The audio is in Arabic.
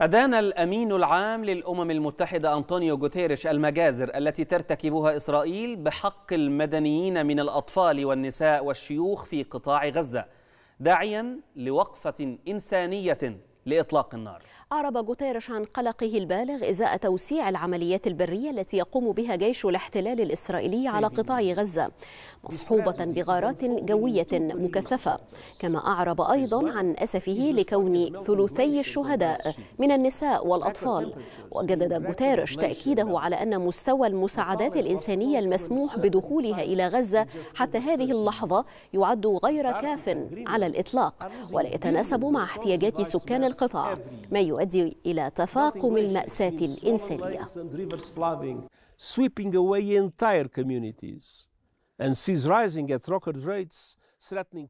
أدان الأمين العام للأمم المتحدة أنطونيو غوتيريش المجازر التي ترتكبها إسرائيل بحق المدنيين من الأطفال والنساء والشيوخ في قطاع غزة داعيا لوقفة إنسانية لإطلاق النار أعرب غوتيرش عن قلقه البالغ إزاء توسيع العمليات البرية التي يقوم بها جيش الاحتلال الإسرائيلي على قطاع غزة مصحوبة بغارات جوية مكثفة كما أعرب أيضا عن أسفه لكون ثلثي الشهداء من النساء والأطفال وجدد غوتيرش تأكيده على أن مستوى المساعدات الإنسانية المسموح بدخولها إلى غزة حتى هذه اللحظة يعد غير كاف على الإطلاق ولا يتناسب مع احتياجات سكان القطاع ما يؤدي إلى تفاقم المأساة الإنسانية sweeping away entire communities and seas rising at record rates, threatening